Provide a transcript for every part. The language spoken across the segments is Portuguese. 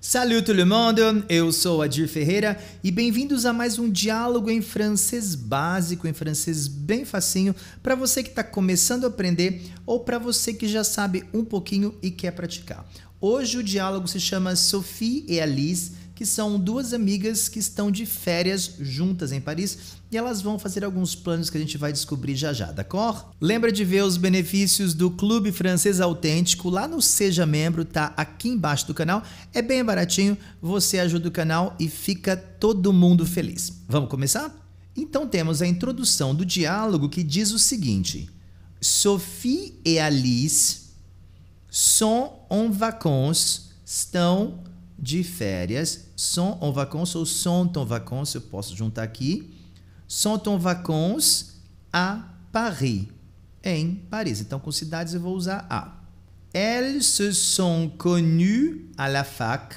Salut tout le monde, eu sou Adir Ferreira e bem-vindos a mais um diálogo em francês básico, em francês bem facinho, para você que está começando a aprender ou para você que já sabe um pouquinho e quer praticar. Hoje o diálogo se chama Sophie e Alice que são duas amigas que estão de férias juntas em Paris e elas vão fazer alguns planos que a gente vai descobrir já já, d'accord? Lembra de ver os benefícios do Clube Francês Autêntico lá no Seja Membro, tá aqui embaixo do canal. É bem baratinho, você ajuda o canal e fica todo mundo feliz. Vamos começar? Então temos a introdução do diálogo que diz o seguinte: Sophie e Alice sont en vacances, estão de férias, sont en vacances ou sont en vacances, eu posso juntar aqui, sont en vacances à Paris, em Paris. Então, com cidades eu vou usar a. Elles se sont connues à la fac.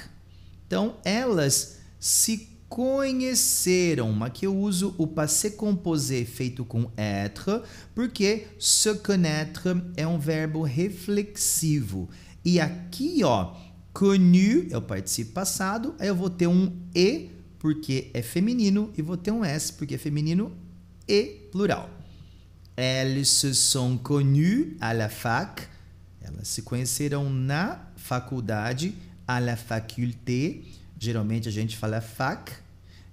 Então, elas se conheceram. Aqui eu uso o passé composé feito com être, porque se connaître é um verbo reflexivo. E aqui, ó, connu é o particípio passado, aí eu vou ter um e porque é feminino e vou ter um s porque é feminino e plural. Elles se sont connues à la fac. Elas se conheceram na faculdade, à la faculté. Geralmente a gente fala fac.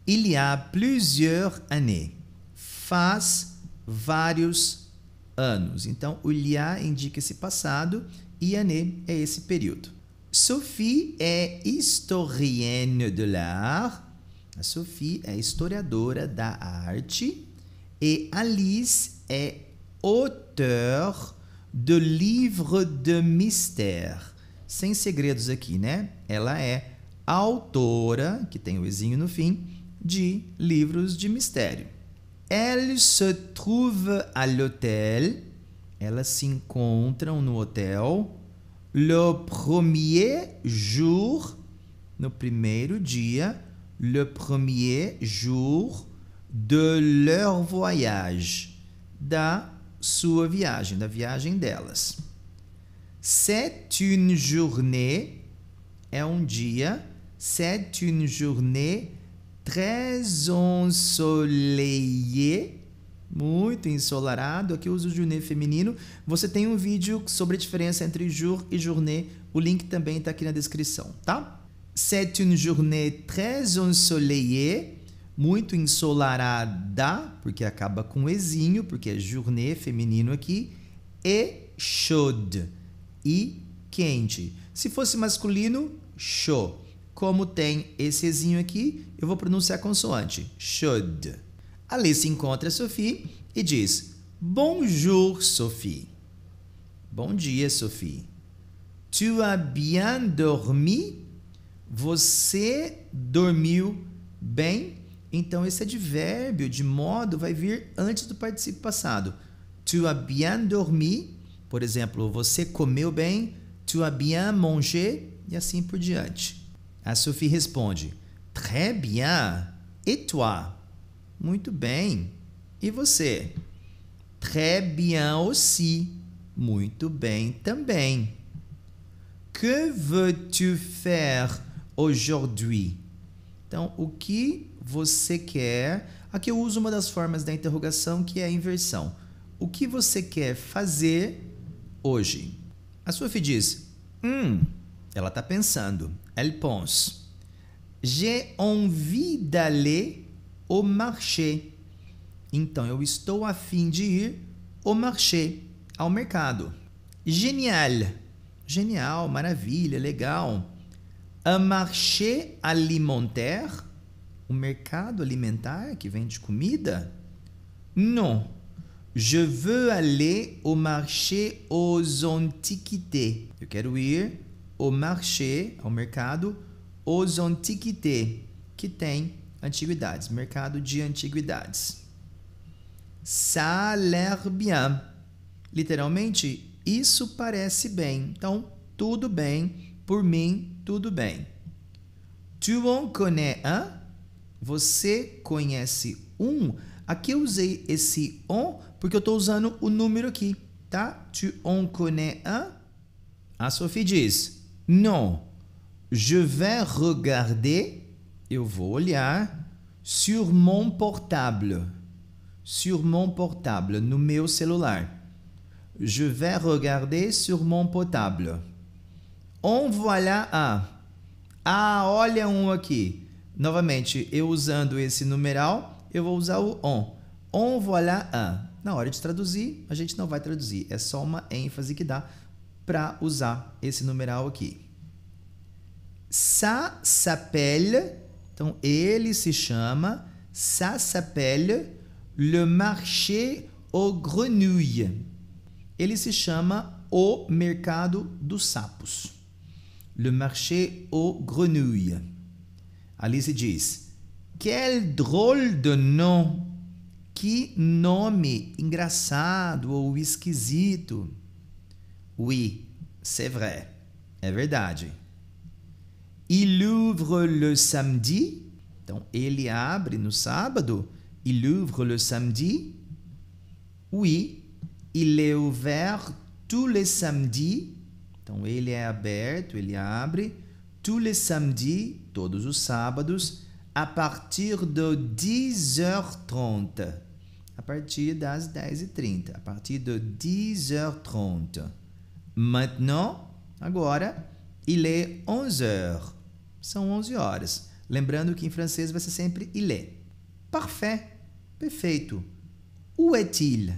Il y a plusieurs années. Faz vários anos. Então, o il y a indica esse passado e année é esse período. Sophie é historienne de l'art. A Sophie é historiadora da arte. E Alice é auteur de livre de mystère. Sem segredos aqui, né? Ela é autora, que tem o izinho no fim, de livros de mistério. Elle se trouve à l'hôtel. Elas se encontram no hotel. Le premier jour, no primeiro dia, le premier jour de leur voyage, da sua viagem, da viagem delas. C'est une journée, é um dia, c'est une journée très ensoleillée, muito ensolarado, aqui eu uso o journée feminino. Você tem um vídeo sobre a diferença entre jour e journée, o link também está aqui na descrição, tá? C'est une journée très ensoleillée, muito ensolarada, porque acaba com ezinho, porque é journée feminino aqui, e chaud, e quente. Se fosse masculino, chaud. Como tem esse ezinho aqui, eu vou pronunciar consoante, Chaud. Alice encontra Sophie e diz: Bonjour, Sophie. Bom dia, Sophie. Tu as bien dormi? Você dormiu bem? Então, esse advérbio de modo vai vir antes do participio passado. Tu as bien dormi? Por exemplo, você comeu bem? Tu as bien mangé? E assim por diante. A Sophie responde: Très bien. Et toi? Muito bem. E você? Très bien aussi. Muito bem também. Que veux-tu faire aujourd'hui? Então, o que você quer? Aqui eu uso uma das formas da interrogação que é a inversão. O que você quer fazer hoje? A Sophie diz: Hum, ela está pensando. Elle pense. J'ai envie d'aller au marché. Então eu estou a fim de ir au marché, ao mercado. Genial. Genial, maravilha, legal. Un marché alimentaire, o mercado alimentar que vende comida? Non. Je veux aller au marché aux antiquités. Eu quero ir au marché, ao mercado aux antiquités, que tem Antiguidades, mercado de antiguidades. Saler bien. Literalmente, isso parece bem. Então, tudo bem. Por mim, tudo bem. Tu en connais un? Você conhece um? Aqui eu usei esse on porque eu estou usando o número aqui, tá? Tu en connais un? A Sophie diz: Non, je vais regarder eu vou olhar sur mon portable. Sur mon portable, no meu celular. Je vais regarder sur mon portable. On voilà a. Ah. ah, olha um aqui. Novamente, eu usando esse numeral, eu vou usar o on. On voilà a. Ah. Na hora de traduzir, a gente não vai traduzir, é só uma ênfase que dá para usar esse numeral aqui. Ça s'appelle então ele se chama Ça s'appelle Le Marché aux Grenouilles. Ele se chama O Mercado dos Sapos. Le Marché aux Grenouilles. Ali se diz: Quel drôle de nom! Que nome engraçado ou esquisito. Oui, c'est vrai. É verdade. Il ouvre le samedi. Então, ele abre no sábado. Il ouvre le samedi. Oui, il est ouvert tous les samedis. Então, ele é aberto, ele abre. Tous les samedis, todos os sábados, a partir de 10h30. A partir das 10h30. A partir de 10h30. Maintenant, agora, il est 11h. São 11 horas. Lembrando que em francês vai ser sempre il est. Parfait. Perfeito. Où est-il?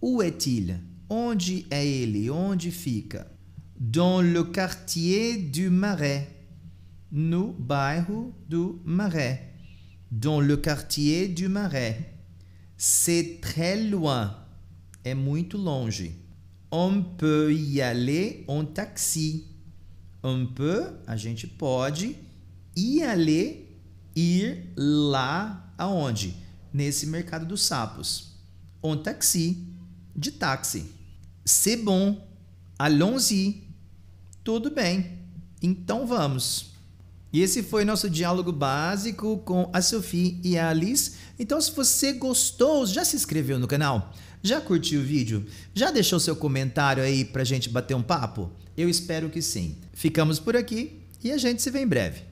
Où est-il? Onde é ele? Onde fica? Dans le quartier du Marais. No bairro do Marais. Dans le quartier du Marais. C'est très loin. É muito longe. On peut y aller en taxi un peu, a gente pode, y aller, ir lá aonde? Nesse mercado dos sapos. Um taxi, de táxi. C'est bon, allons-y. Tudo bem, então vamos. E esse foi nosso diálogo básico com a Sophie e a Alice. Então, se você gostou, já se inscreveu no canal? Já curtiu o vídeo? Já deixou seu comentário aí pra gente bater um papo? Eu espero que sim. Ficamos por aqui e a gente se vê em breve.